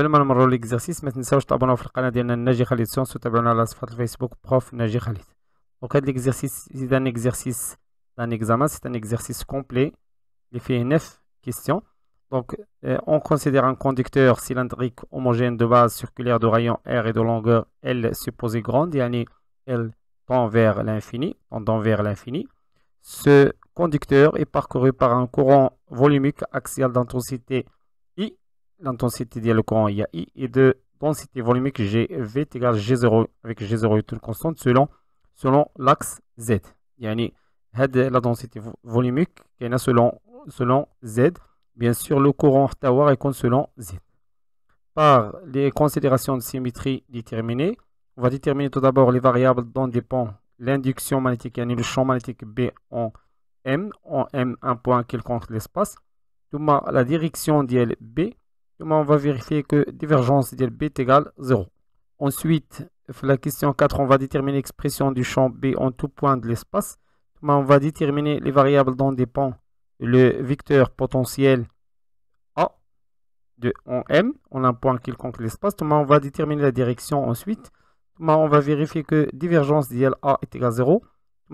avant de commencer l'exercice, ne pas oublier de vous abonner à la chaîne de Najih Khalis Science et de nous suivre sur la page Facebook Prof Najih Khalis. Donc cet exercice, c'est un exercice examen. c'est un exercice complet, il fait neuf questions. Donc euh, on considère un conducteur cylindrique homogène de base circulaire de rayon R et de longueur L supposée grande, yani L tend vers l'infini, tend vers l'infini. Ce conducteur est parcouru par un courant volumique axial d'intensité l'intensité du courant IAI et de densité volumique GV égale G0 avec G0 est une constante selon, selon l'axe Z. Yani, la densité volumique est selon, selon Z. Bien sûr, le courant Tawar est selon Z. Par les considérations de symétrie déterminées, on va déterminer tout d'abord les variables dont dépend l'induction magnétique, yani le champ magnétique B en M, en M, un point quelconque de l'espace. La direction d'IL B, on va vérifier que divergence de B est égale 0 Ensuite, la question 4, on va déterminer l'expression du champ B en tout point de l'espace. On va déterminer les variables dont dépend le vecteur potentiel A de en M. On un point quelconque de l'espace. On va déterminer la direction ensuite. On va vérifier que divergence de A est égale à 0.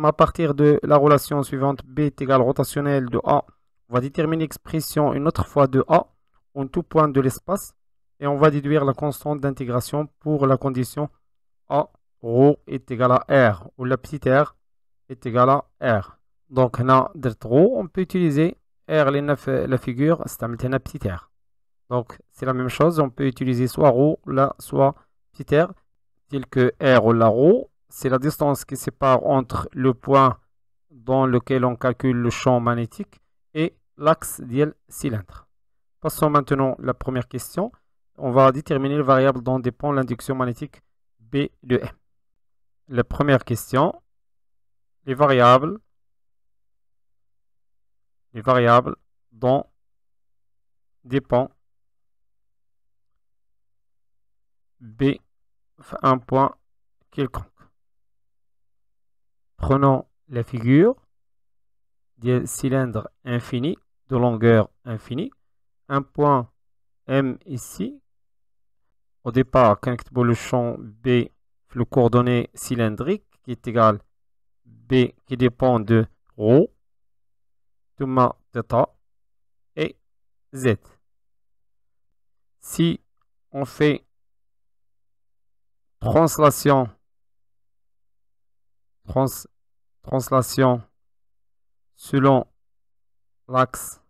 À partir de la relation suivante, B est égale rotationnelle de A, on va déterminer l'expression une autre fois de A tout point de l'espace et on va déduire la constante d'intégration pour la condition A, rho est égal à R, ou la petite r est égal à R. Donc, on on peut utiliser R, la figure, c'est la petite r. Donc, c'est la même chose, on peut utiliser soit rho, là, soit petite r, tel que R ou la rho, c'est la distance qui sépare entre le point dans lequel on calcule le champ magnétique et l'axe du cylindre. Passons maintenant à la première question. On va déterminer les variables dont dépend l'induction magnétique B de M. La première question, les variables, les variables dont dépend B, un point quelconque. Prenons la figure des cylindres infini de longueur infinie un point M ici. Au départ, connectons le champ B, le coordonnée cylindrique qui est égal B qui dépend de ρ, ma Theta et Z. Si on fait translation, translation selon l'axe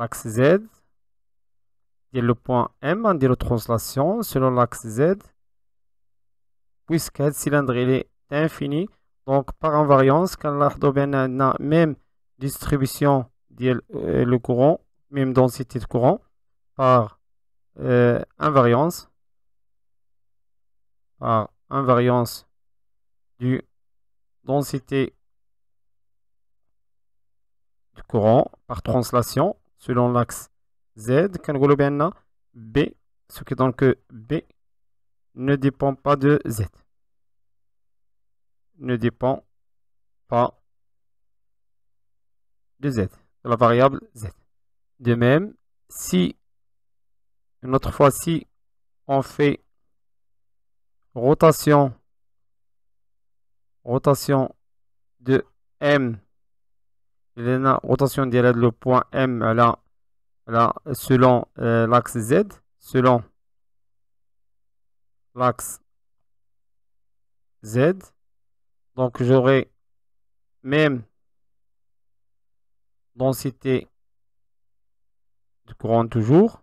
l'axe Z, est le point M, on la translation selon l'axe Z, puisque le cylindre est infini, donc par invariance, quand la même distribution euh, le courant, même densité de courant, par euh, invariance, par invariance du densité du courant par translation selon l'axe Z, B, ce qui donc que euh, B ne dépend pas de Z. Ne dépend pas de Z, de la variable Z. De même, si, une autre fois, si on fait rotation, rotation de M la rotation le point M M là, selon euh, l'axe Z. Selon l'axe Z. donc j'aurai même densité du courant toujours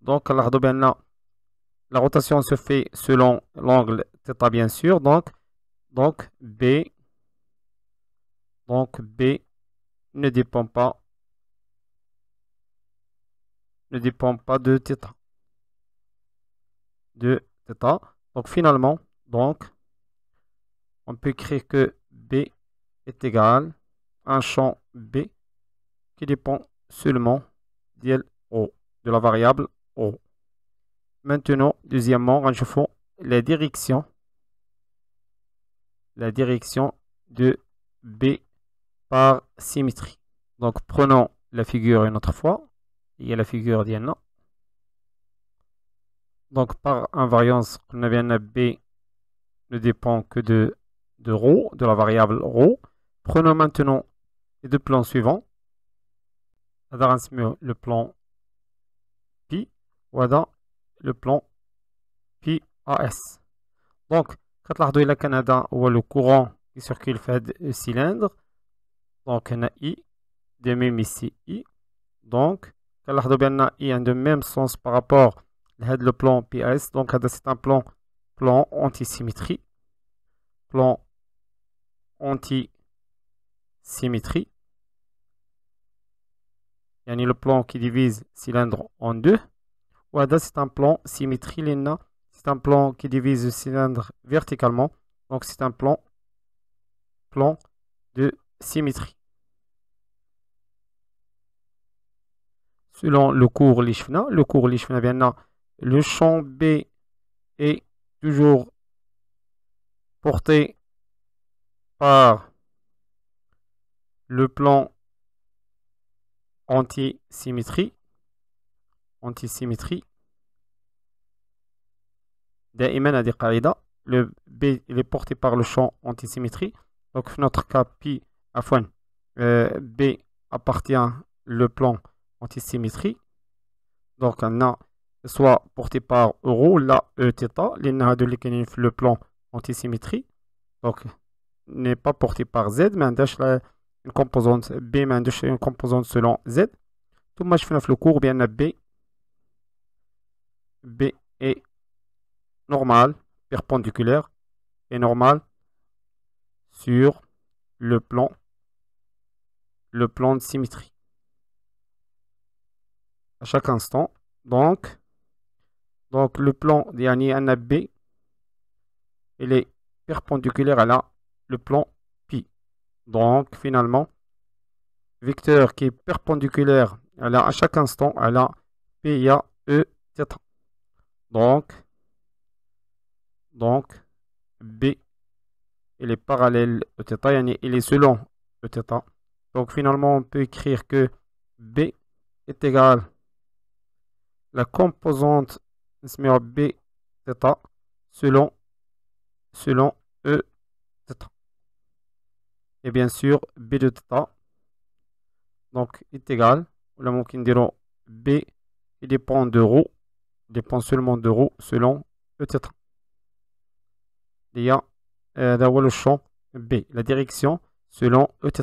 donc ben la rotation se fait selon l'angle θ bien sûr donc donc B donc B ne dépend pas ne dépend pas de θ. De θ. Donc finalement, donc, on peut écrire que B est égal à un champ B qui dépend seulement de la variable O. Maintenant, deuxièmement, je la direction, la direction de B par symétrie. Donc prenons la figure une autre fois. Il y a la figure d'Yana. Donc par invariance, on bien un B ne dépend que de, de rho, de la variable rho. Prenons maintenant les deux plans suivants. le plan pi ou dans le plan pi AS. Donc, quand la canada a le courant qui circule fait le cylindre, donc on a i de même ici i donc quand I a de même sens par rapport à le plan PS donc c'est un plan plan antisymétrie plan antisymétrie il y a le plan qui divise le cylindre en deux ou c'est un plan symétrie c'est un plan qui divise le cylindre verticalement donc c'est un plan plan de symétrie. Selon le cours Lishvna le cours vient bien le champ B est toujours porté par le plan antisymétrie, antisymétrie, le B est porté par le champ antisymétrie. Donc, notre cas, pi afin euh, B appartient le plan antisymétrie. Donc, on a soit porté par euro, la Eθ, de le plan antisymétrie. Donc, n'est pas porté par Z, mais on a euh, une composante B, mais on a une composante selon Z. Tout le monde fait le cours, bien B. B est normal, perpendiculaire, et normal sur le plan le plan de symétrie. À chaque instant. Donc, donc le plan dernier un B, il est perpendiculaire à la, le plan pi. Donc finalement, vecteur qui est perpendiculaire à, à chaque instant à la a E theta. Donc, donc B, il est parallèle au θ, il est selon le θ. Donc finalement, on peut écrire que B est égal la composante B selon, selon E Et bien sûr, B de θ donc est égal, la qui B il dépend de ρ, dépend seulement de ρ selon E θ. Il y a euh, le champ B, la direction selon E θ.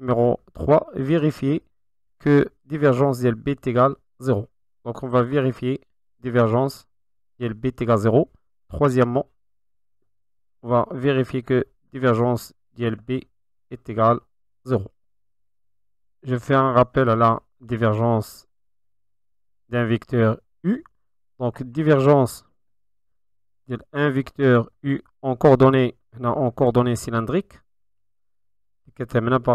Numéro 3, vérifier que divergence d'LB est égale 0. Donc on va vérifier divergence d'LB est égale 0. Troisièmement, on va vérifier que divergence d'LB est égale 0. Je fais un rappel à la divergence d'un vecteur U. Donc divergence d'un vecteur U en coordonnées, en coordonnées cylindriques.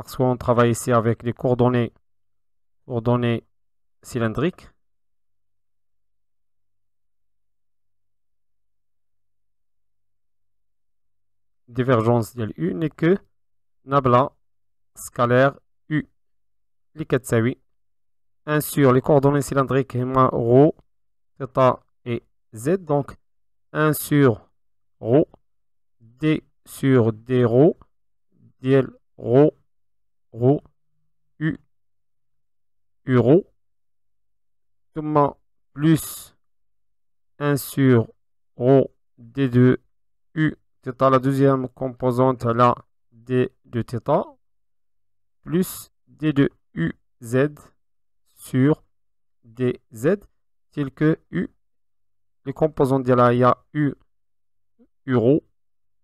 Soit on travaille ici avec les coordonnées, coordonnées cylindriques. Divergence de U n'est que nabla scalaire U. ça oui 1 sur les coordonnées cylindriques rho, Theta et z. Donc 1 sur rho, d sur d rho, dl ro, ro, u, le Comment plus 1 sur rho d2 u Theta, la deuxième composante, là, d 2 Theta, plus d 2 u z sur dz, tel que u, les composantes de la, il y a u, Rho,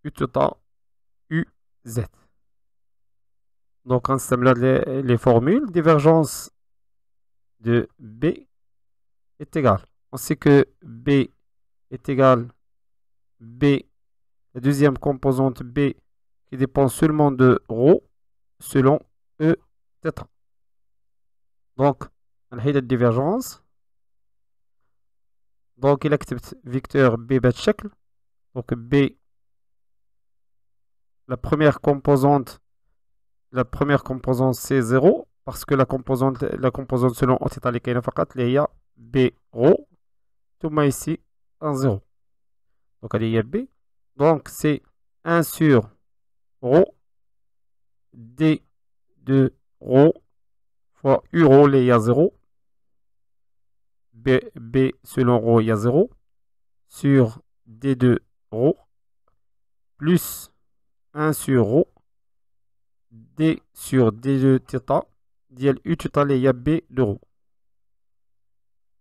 u Theta, u z. Donc, on s'amène les, les formules. Divergence de B est égale. On sait que B est égal B, la deuxième composante B, qui dépend seulement de ρ selon E Donc, on a la divergence. Donc, il accepte vecteur B Donc, B, la première composante la première composante c'est 0 parce que la composante la composante selon الثيتا il y a B, Rho, tout le monde ici 1 0 donc y a B. donc c'est 1 sur rho d de rho fois u rho y a 0 b selon rho il y a 0 sur d 2, rho plus 1 sur rho d sur d de θ ديال u il y a b d'euro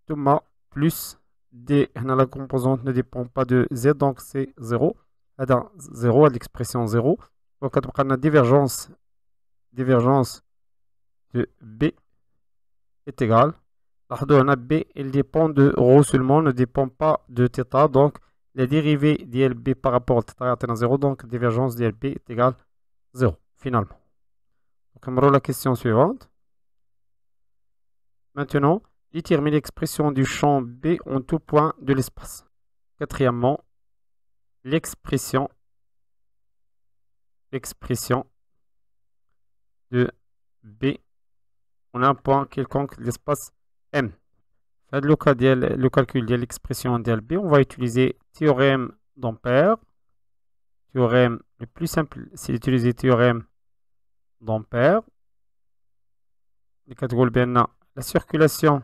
Thomas, plus d la composante ne dépend pas de z donc c'est 0 هذا 0 l'expression 0 Donc, لنا divergence divergence de b est égale لاحظوا هنا b elle dépend de rho seulement ne dépend pas de θ donc la dérivée d'lb par rapport à θ à 0 donc divergence d'lb est égale 0 finalement. Donc, on la question suivante. Maintenant, déterminer l'expression du champ B en tout point de l'espace. Quatrièmement, l'expression de B en un point quelconque de l'espace M. Faites le, le calcul de l'expression B, on va utiliser théorème d'Ampère. Théorème le plus simple, c'est d'utiliser théorème quatre la circulation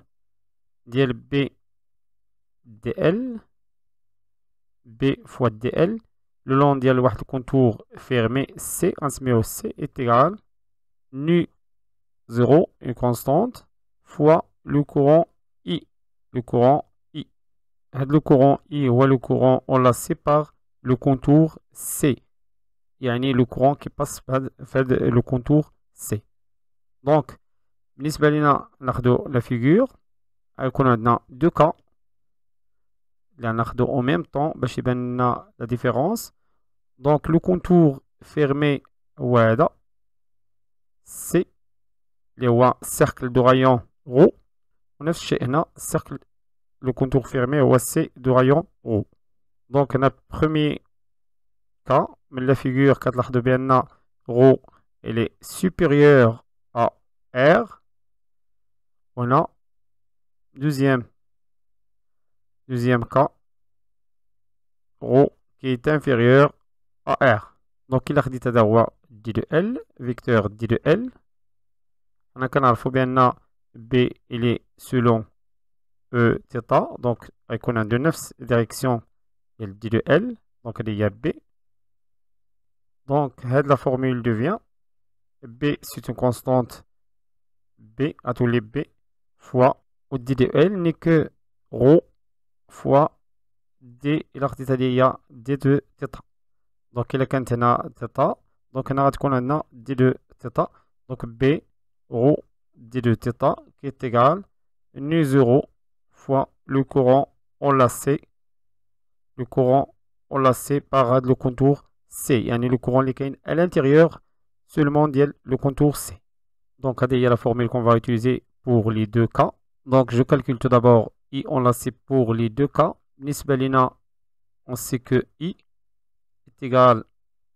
dial B DL B fois DL le long dial contour fermé c en met au c est égal nu 0 une constante fois le courant i le courant i le courant i ou le courant on la sépare le contour c le courant qui passe le contour C. Donc, nous allons la figure. Euh, nous avons deux cas. Nous a en même temps pour bah, la différence. Donc, le contour fermé ouais là. C. C'est cercle de rayon rouge. on même cercle le contour fermé est un de rayon rouge. Donc, le premier cas mais la figure qu'a l'art de Bienna, rho, elle est supérieure à R. on Deuxième. Deuxième cas. Rho qui est inférieur à R. Donc, il a dit d'avoir dit de L, vecteur dit de L. On a qu'un alpha bien là, B, il est selon E Donc, avec un de 9 directions, elle dit de L. Donc, il y a B. Donc, la formule devient B, c'est une constante B, à tous les B, fois au D de L n'est que ρ fois D, il a D de θ. Donc, il y a qu'un θ. Donc, on a qu'on D de θ. Donc, B, Rho D de θ, qui est égal à nu 0 fois le courant enlacé, le courant enlacé par le contour C, yani le courant courant à à l'intérieur seulement seulement le contour C. Donc, il y a la formule qu'on va utiliser pour les deux cas. Donc, je calcule tout d'abord I l'a, C pour les deux cas. Nisbalina, on sait que I est égal à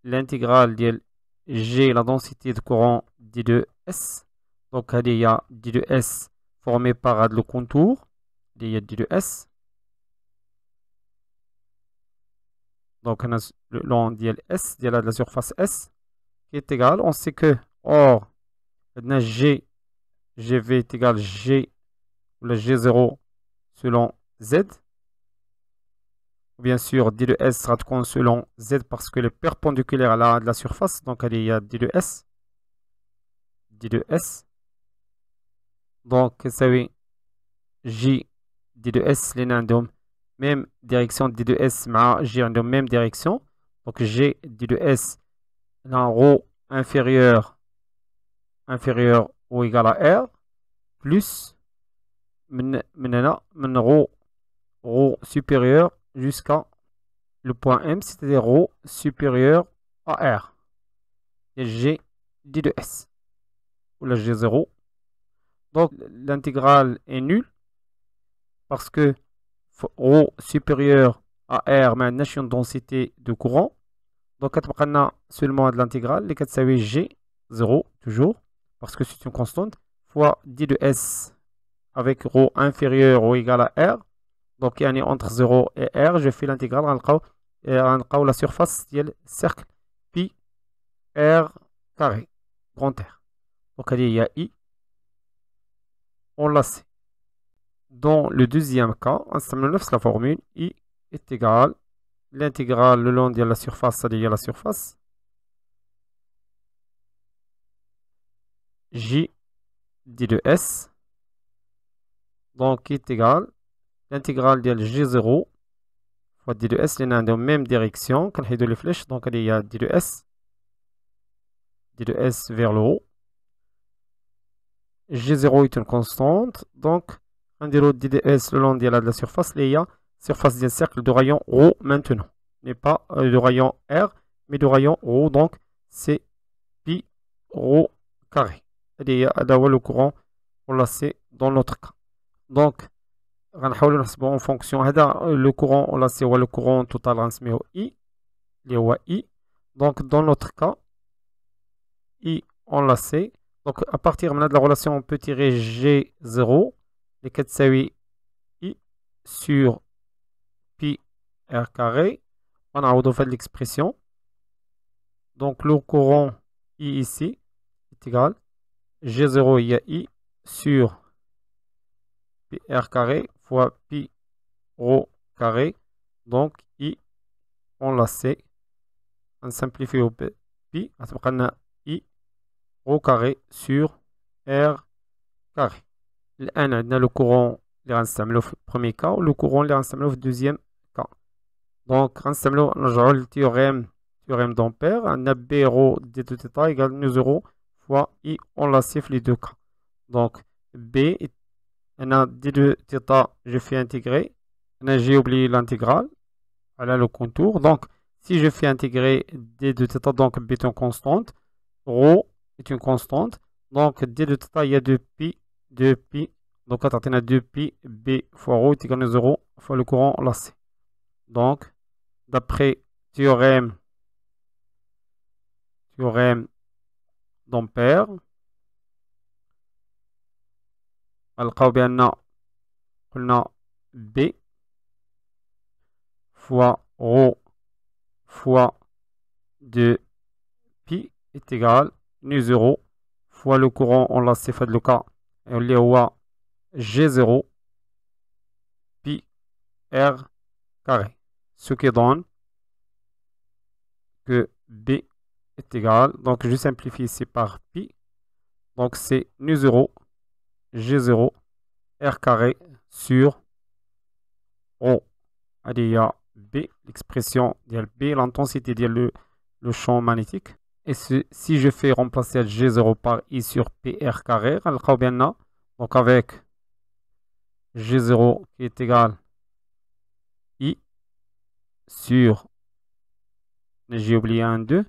l'intégrale de G, la densité de courant D2S. Donc, il y a D2S formé par le contour. D, D2S. Donc, on a le long DLS, DLA de la surface S, qui est égal, on sait que, or G, GV est égal G, ou la G0 selon Z. Bien sûr, D2S sera de compte selon Z, parce que le perpendiculaire à la surface, donc elle y a D2S, D2S. Donc, vous savez, J, D2S, l'énandome, même direction, D2S, mais J, l'énandome, même direction. Donc G dit de S dans ρ inférieur, inférieur ou égal à R, plus maintenant rho, rho supérieur jusqu'à le point M, c'est-à-dire rho supérieur à R. Et G dit de S. Ou la G0. Donc l'intégrale est nulle parce que rho supérieur à R, mais une densité de courant. Donc, on a seulement de l'intégrale veut dire g 0 toujours parce que c'est une constante fois d de s avec rho inférieur ou égal à r. Donc, il est entre 0 et r, je fais l'intégrale cas où la surface le cercle pi r carré grand R. Donc, il y a i on l'a sait. Dans le deuxième cas, on se la formule i est égale l'intégrale le long de la surface, cest à la surface, j d de s, donc l'intégrale de g0 fois d de s, les dans la même direction, quand les flèches, donc il y a d de s, d s vers le haut, g0 est une constante, donc un d de s le long de la surface, il y surface d'un cercle de rayon ρ maintenant. N'est pas euh, de rayon R, mais de rayon ρ, donc c'est pi ρ carré. C'est-à-dire, le courant, on l'a C dans notre cas. Donc, en fonction, le courant, on l'a c'est le courant total, on se I, I. Donc, dans notre cas, I, on l'a C Donc, à partir maintenant de la relation, on peut tirer G0, les 4 I sur r carré on a fait l'expression donc le courant i ici est égal g0 il i sur pi r carré fois pi rho carré donc i on C on simplifie au pi on a i rho carré sur r carré on عندنا le courant اللي premier في ou le courant اللي غنستعملو في donc, on a le théorème, d'Ampère. On a b Rho, d 2 θ égale 0 fois I, on la siffle les deux cas. Donc, B, on a d 2 θ, je fais intégrer. J'ai oublié l'intégrale. Voilà le contour. Donc, si je fais intégrer d 2 θ, donc B est une constante. Rho est une constante. Donc, d 2 θ, il y a 2π, 2π. Donc, on a 2π, B fois rho est égal à 0 fois le courant lacé. Donc, d'après théorème, théorème d'Ampère. نلقاو on a B fois ρ fois 2 pi est égal nu 0 fois le courant on l'a fait le cas et les G0 pi R carré ce qui donne que B est égal, donc je simplifie ici par pi, donc c'est nu0, g0, r carré sur O. Allez, il B, l'expression B, l'intensité le, le champ magnétique. Et si je fais remplacer G0 par I sur PR carré, donc avec G0 qui est égal sur j'ai oublié un 2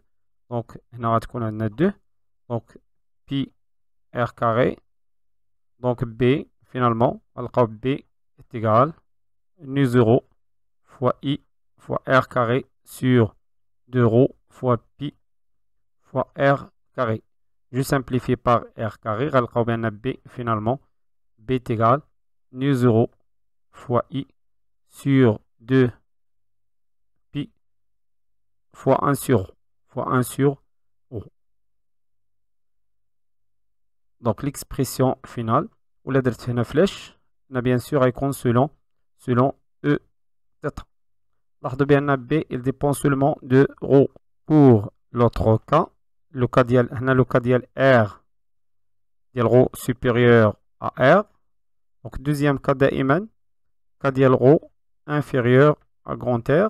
donc on aura 2 donc pi r carré donc b finalement alors b est égal nu 0 fois i fois r carré sur 2 rho fois pi fois r carré je simplifie par r carré alors bien b finalement b est égal nu 0 fois i sur 2 fois 1 sur fois 1 sur Donc l'expression finale, ou la flèche, n'a bien sûr un selon selon E de bien B, il dépend seulement de Rho. Pour l'autre cas, le cas dial, هنا le cas R Rho supérieur à R. Donc deuxième cas دائما cas dial Rho inférieur à grand R.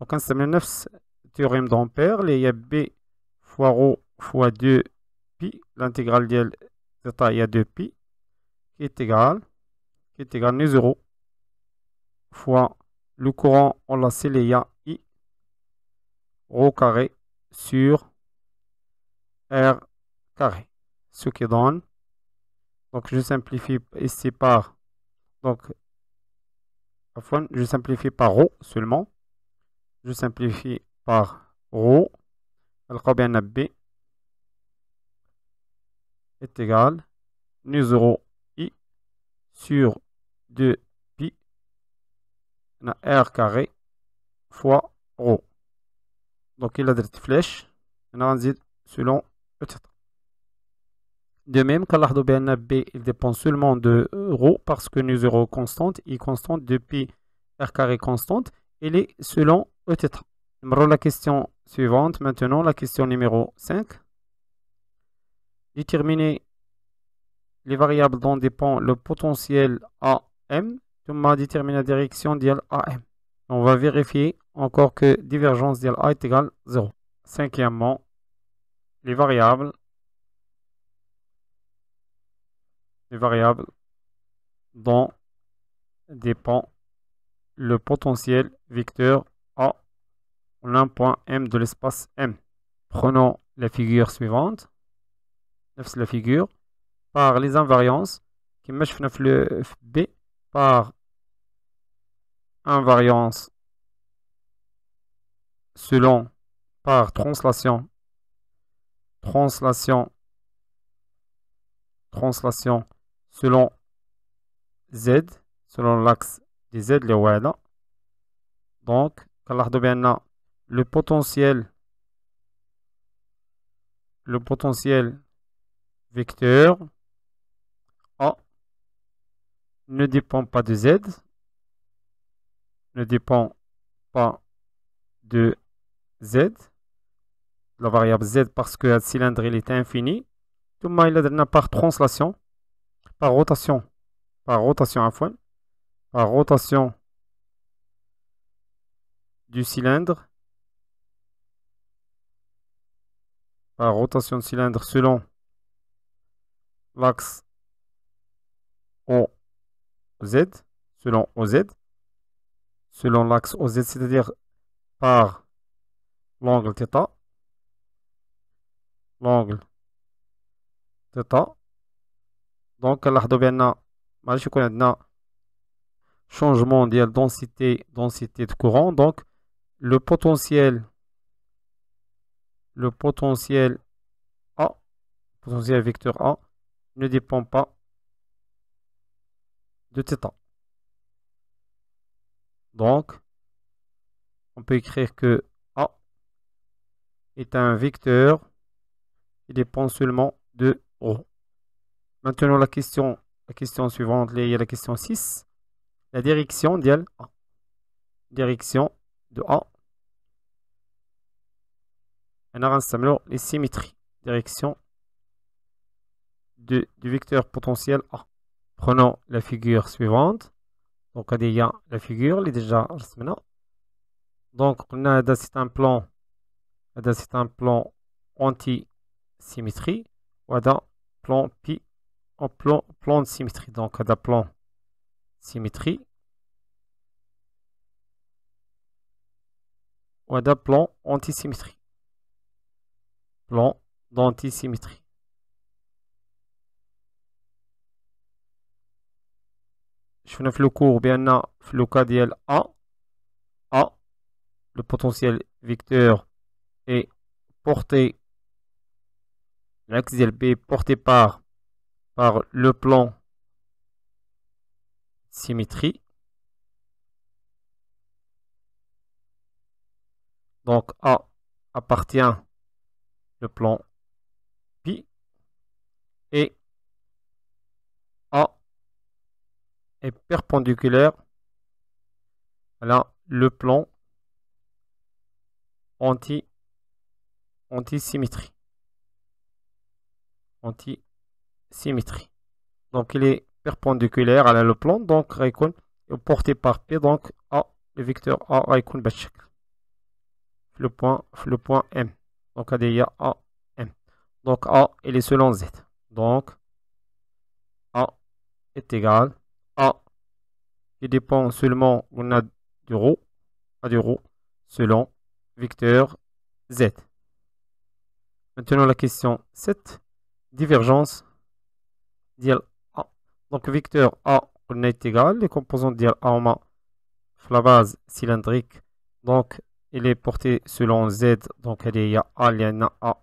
Donc on 9 théorème d'Ampère, il y b fois rho fois 2 pi, l'intégrale de zeta, y 2 pi, qui est égal qui est égal à 0 fois le courant la l'a les ya i, rho carré sur r carré, ce qui donne, donc je simplifie ici par, donc, je simplifie par rho seulement, je simplifie par ρ, alors bien, B est égal nu 0 I sur 2pi R carré fois rho. Donc il a des flèches. On a dit selon le theta. De même, quand bien B il dépend seulement de rho parce que nu 0 constante, I constante, 2pi R carré constante, il est selon e theta la question suivante. Maintenant, la question numéro 5. Déterminer les variables dont dépend le potentiel AM, ثم déterminer la direction AM. On va vérifier encore que divergence d'A est égale 0. Cinquièmement, les variables les variables dont dépend le potentiel vecteur on a un point M de l'espace M. Prenons la figure suivante, la figure, par les invariances, qui mèche le B, par invariance selon, par translation, translation, translation selon Z, selon l'axe des Z, les hein. Donc, bien quand le potentiel le potentiel vecteur A ne dépend pas de Z, ne dépend pas de Z, la variable Z parce que le cylindre est infini, tout le par translation, par rotation, par rotation à fond, par rotation du cylindre, rotation de cylindre selon l'axe OZ, selon OZ, selon l'axe OZ, c'est-à-dire par l'angle θ, l'angle θ. Donc, là, je a un changement de densité, densité de courant. Donc, le potentiel le potentiel A, potentiel vecteur A, ne dépend pas de θ. Donc, on peut écrire que A est un vecteur qui dépend seulement de ρ. Maintenant, la question, la question suivante, il y a la question 6. La direction d'L Direction de A on a لي les symétries, direction du vecteur potentiel A. Prenons la figure suivante. Donc, il y a la figure, elle est déjà maintenant. Donc, on a un plan, un plan anti-symétrie, ou un plan pi, un plan, de symétrie. Donc, un plan symétrie, ou un plan anti-symétrie plan d'antisymétrie. Je fais le cours bien à le cas A. A, le potentiel vecteur est porté, l'axe B porté par, par le plan symétrie. Donc A appartient le plan pi et A est perpendiculaire à le plan anti antisymétrie. Donc il est perpendiculaire à le plan, donc Raikon est porté par P, donc A, le vecteur A Raikon Le point, le point M. Donc ADIA A, M. Donc A, il est selon Z. Donc A est égal à qui dépend seulement on a du rho, A du selon vecteur Z. Maintenant la question 7. Divergence dial A. Donc vecteur A on est égal, les composants d'L A on a la base cylindrique. Donc il est porté selon Z, donc elle est a A, il a A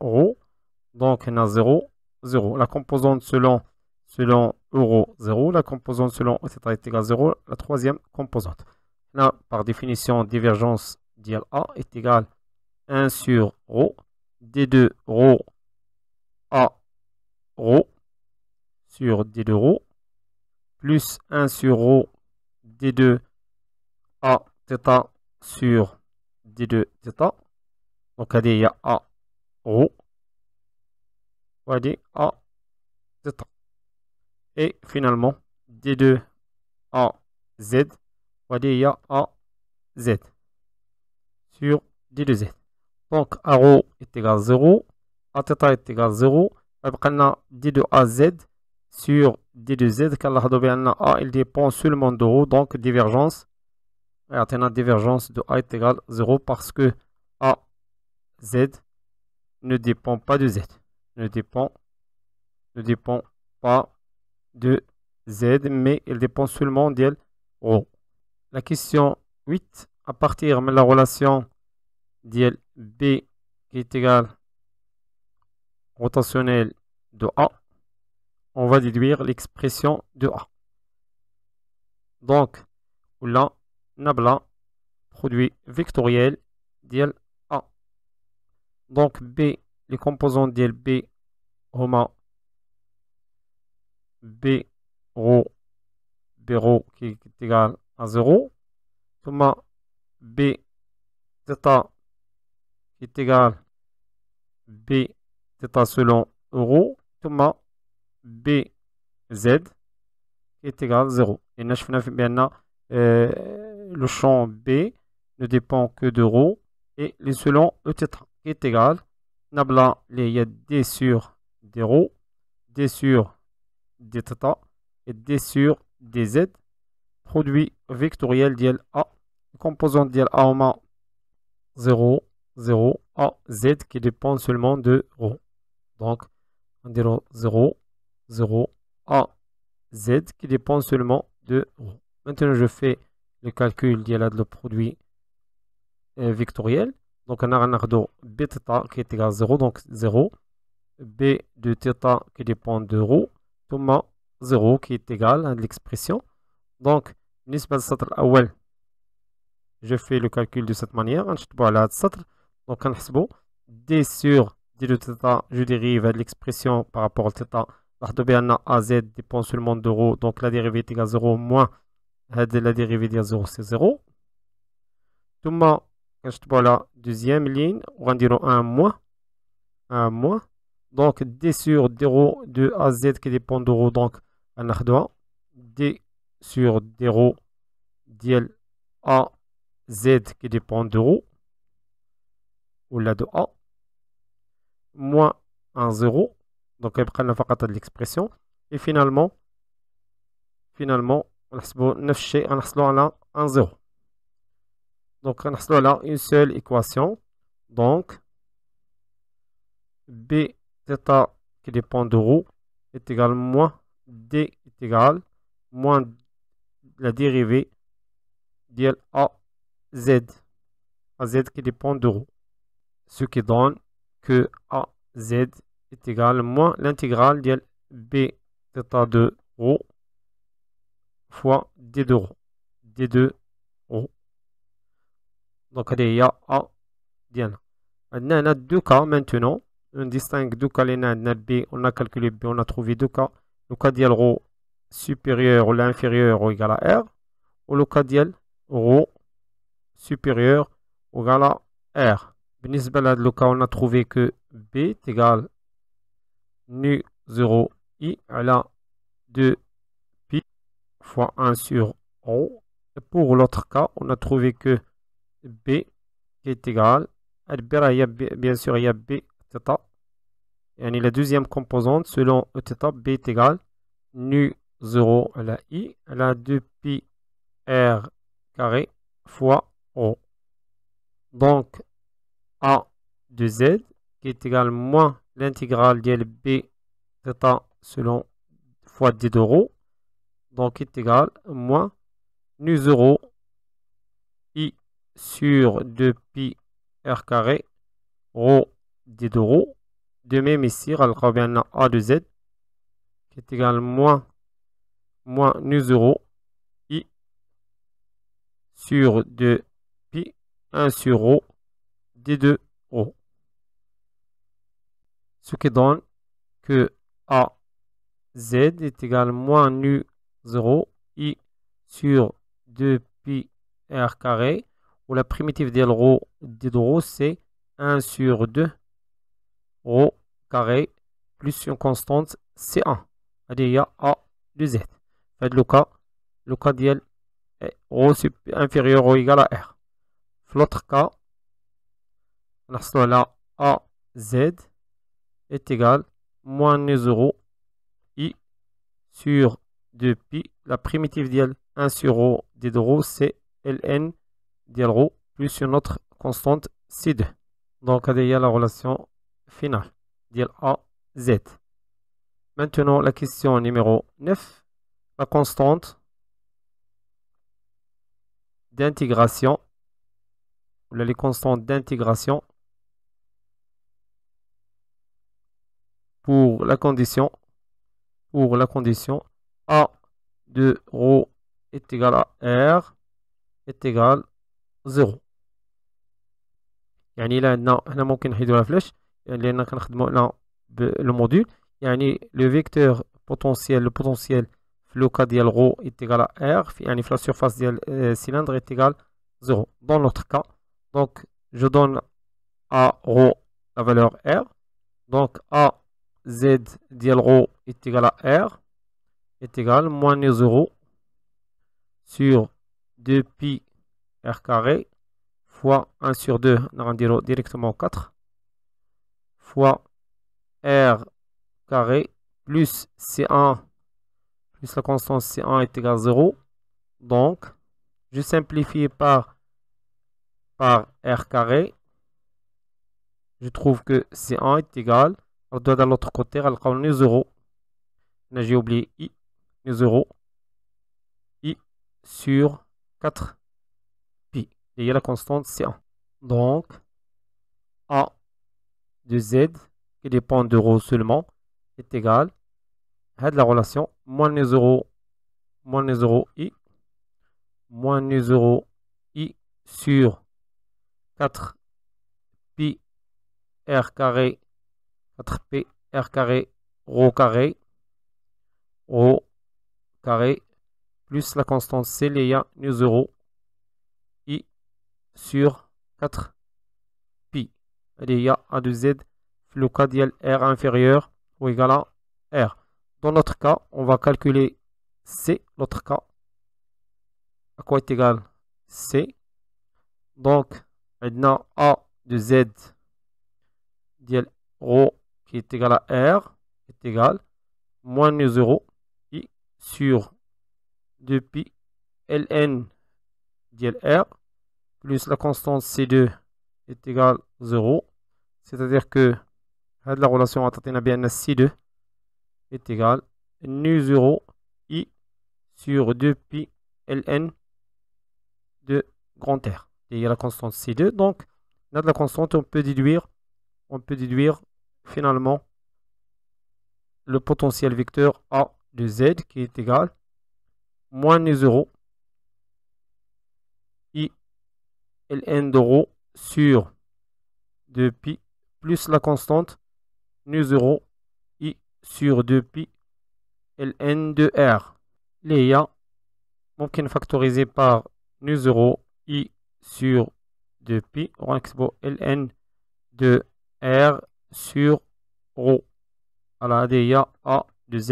donc il a 0, 0. La composante selon, selon euro, 0. La composante selon theta est égale à 0. La troisième composante. Là, par définition, divergence d'IA A est égale à 1 sur rho, D2 rho A rho sur D2 rho, plus 1 sur rho D2 A theta sur D2 z Donc, il y a A rho. A Zeta Et finalement, D2 A Z. On a Z sur D2Z. Donc, A rho est égal à 0. A theta est égal à 0. On D2 A Z sur D2Z. Car on A, il dépend seulement de rho. Donc, divergence la divergence de A est égale 0 parce que A, Z ne dépend pas de Z. Ne dépend, ne dépend pas de Z, mais elle dépend seulement d'L rho. Oh. La question 8, à partir de la relation d'L B qui est égale rotationnelle de A, on va déduire l'expression de A. Donc, là, nabla produit vectoriel d'IL A. Donc B, les composants d'IL B, Homa, B, Rho, B, Rho qui est égal à 0. Thomas, B, Theta qui est égal B, Theta selon Euro. Thomas, B, Z qui est égal à 0. Et nous bien bien le champ B ne dépend que de ρ et les selon E est égal nabla les y a d sur d ρ, d sur d et d sur dz produit vectoriel d'IL A composante d'IL A en 0 0 A Z qui dépend seulement de ρ donc on 0 0 A Z qui dépend seulement de ρ maintenant je fais le calcul de le produit euh, vectoriel. Donc on a un ardo b qui est égal à 0, donc 0. b de θ qui dépend de rho, 0 qui est égal à l'expression. Donc, je fais le calcul de cette manière. Hein, donc, on d sur d de θ, je dérive l'expression par rapport au θ. a z dépend seulement de rho, donc la dérivée est égal à 0 moins la dérivée de 0, c'est 0. Tout le monde, je te vois la deuxième ligne, on va dire 1 moins. 1 moins. Donc, D sur 0 de AZ qui dépend de 0. Donc, on va dire D sur 0 de AZ qui dépend de 0. Ou là 2. A. Moins 1, 0. Donc, on va faire l'expression. Et finalement, finalement, on a 9 chez on a cela 1 0. Donc on a cela une seule équation, donc b theta qui dépend de rho est égal moins d est égal moins la dérivée Z. a z qui dépend de rho. Ce qui donne que z est égal moins l'intégrale de B theta de roue fois d 2 rho. d 2 rho. Donc, il y a A, Diana. On a deux cas maintenant. On distingue deux cas. On a B, on a calculé B, on a trouvé deux cas. Le cas de Rho supérieur ou l'inférieur ou égal à R. Ou le cas de Rho supérieur ou égal à R. بالنسبة ce cas, on a trouvé que B est égal nu 0 i à 2 fois 1 sur O. pour l'autre cas, on a trouvé que B est égal à bien sûr, il y a B Et la deuxième composante, selon θ, B est égal nu 0 à la i, à la 2pi r carré fois O. Donc, A de Z qui est égal moins l'intégrale de B θ selon fois d de rho donc est égal à moins nu 0 i sur 2pi r carré rho d de rho. De même ici, a de z qui est égal à moins moins nu 0 i sur 2pi 1 sur rho d2 rho. Ce qui donne que a z est égal à moins nu 0 i sur 2pi r carré où la primitive d'L rho, rho c'est 1 sur 2 rho carré plus une constante C1 c'est-à-dire A de Z fait le cas le cas est rho inférieur ou égal à R Dans l'autre cas a là, A Z est égal moins 0 i sur depuis la primitive d'IL 1 sur rho de rho c'est ln d'IL rho plus une autre constante C2 donc y a la relation finale Dial A Z maintenant la question numéro 9 la constante d'intégration ou les constante d'intégration pour la condition pour la condition a de rho est égal à R est égal 0. Il a la flèche le module le vecteur potentiel le potentiel le cas rho est égal à R la surface du euh, cylindre est égal 0 dans notre cas donc je donne à rho la valeur R donc A z de rho est égal à R est égal à moins 0 sur 2pi r carré fois 1 sur 2, on va dire directement 4, fois r carré plus C1 plus la constante C1 est égal à 0. Donc, je simplifie par, par R carré. Je trouve que C1 est égal. à de l'autre côté, on a 0. J'ai oublié I. 0 i sur 4 pi. Et la constante, c 1. Donc, a de z, qui dépend de rho seulement, est égal à la relation moins 0 moins 0 i, moins 0 i sur 4 pi r carré, 4 pi r carré, rho carré, rho carré plus la constante C, l'IA nu 0, I sur 4 pi. L'IA A de Z, le cas d'IL R inférieur ou égal à R. Dans notre cas, on va calculer C, l'autre cas, à quoi est égal C. Donc, maintenant A de Z d'IL rho qui est égal à R est égal à moins 0 sur 2pi ln de r plus la constante C2 est égale 0. C'est-à-dire que la relation à bien C2 est égale nu 0 i sur 2pi ln de grand R. Et il y a la constante C2. Donc, là la constante, on peut déduire, on peut déduire finalement le potentiel vecteur A de z qui est égal moins nu euros i ln de rho sur 2pi plus la constante nu 0 i sur 2pi ln de r. Les on ممكن factoriser par nu 0 i sur 2pi on ln de r sur rho. Alors, il a de z